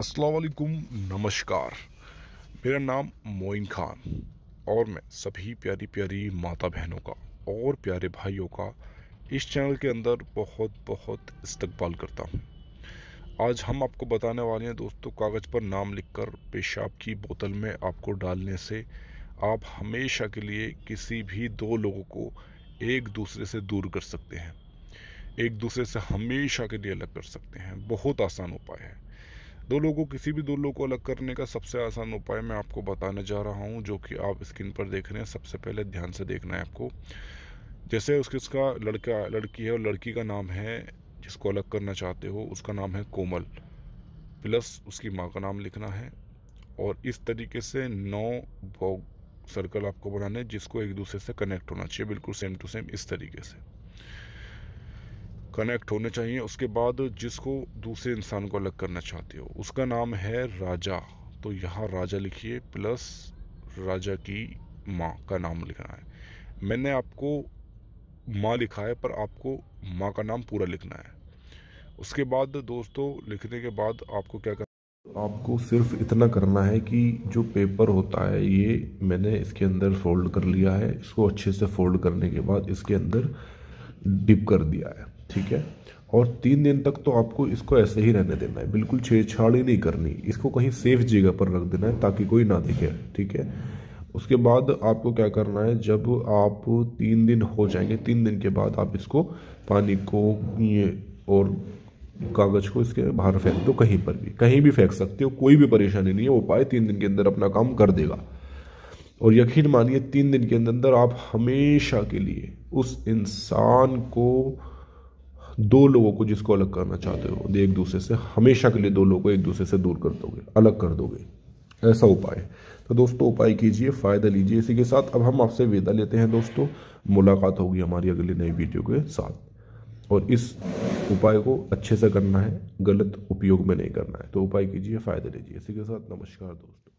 असलकुम नमस्कार मेरा नाम मोइन खान और मैं सभी प्यारी प्यारी माता बहनों का और प्यारे भाइयों का इस चैनल के अंदर बहुत बहुत इस्तकबाल करता हूँ आज हम आपको बताने वाले हैं दोस्तों कागज़ पर नाम लिखकर पेशाब की बोतल में आपको डालने से आप हमेशा के लिए किसी भी दो लोगों को एक दूसरे से दूर कर सकते हैं एक दूसरे से हमेशा के लिए अलग कर सकते हैं बहुत आसान उपाय है दोनों को किसी भी दो लोगों को अलग करने का सबसे आसान उपाय मैं आपको बताने जा रहा हूँ जो कि आप स्क्रीन पर देख रहे हैं सबसे पहले ध्यान से देखना है आपको जैसे उसके उसका लड़का लड़की है और लड़की का नाम है जिसको अलग करना चाहते हो उसका नाम है कोमल प्लस उसकी माँ का नाम लिखना है और इस तरीके से नौ बॉग सर्कल आपको बनाने जिसको एक दूसरे से कनेक्ट होना चाहिए बिल्कुल सेम टू सेम इस तरीके से कनेक्ट होने चाहिए उसके बाद जिसको दूसरे इंसान को अलग करना चाहते हो उसका नाम है राजा तो यहाँ राजा लिखिए प्लस राजा की माँ का नाम लिखना है मैंने आपको माँ लिखा है पर आपको माँ का नाम पूरा लिखना है उसके बाद दोस्तों लिखने के बाद आपको क्या करना आपको सिर्फ इतना करना है कि जो पेपर होता है ये मैंने इसके अंदर फोल्ड कर लिया है इसको अच्छे से फोल्ड करने के बाद इसके अंदर डिप कर दिया है ठीक है और तीन दिन तक तो आपको इसको ऐसे ही रहने देना है बिल्कुल छेड़छाड़ ही नहीं करनी इसको कहीं सेफ जगह पर रख देना है ताकि कोई ना दिखे ठीक है उसके बाद आपको क्या करना है जब आप तीन दिन हो जाएंगे तीन दिन के बाद आप इसको पानी को और कागज़ को इसके बाहर फेंक दो कहीं पर भी कहीं भी फेंक सकते हो कोई भी परेशानी नहीं है वो पाए तीन दिन के अंदर अपना काम कर देगा और यकीन मानिए तीन दिन के अंदर आप हमेशा के लिए उस इंसान को दो लोगों को जिसको अलग करना चाहते हो एक दूसरे से हमेशा के लिए दो लोगों को एक दूसरे से दूर कर दोगे अलग कर दोगे ऐसा उपाय तो दोस्तों उपाय कीजिए फ़ायदा लीजिए इसी के साथ अब हम आपसे विदा लेते हैं दोस्तों मुलाकात होगी हमारी अगली नई वीडियो के साथ और इस उपाय को अच्छे से करना है गलत उपयोग में नहीं करना है तो उपाय कीजिए फ़ायदा लीजिए इसी के साथ नमस्कार दोस्तों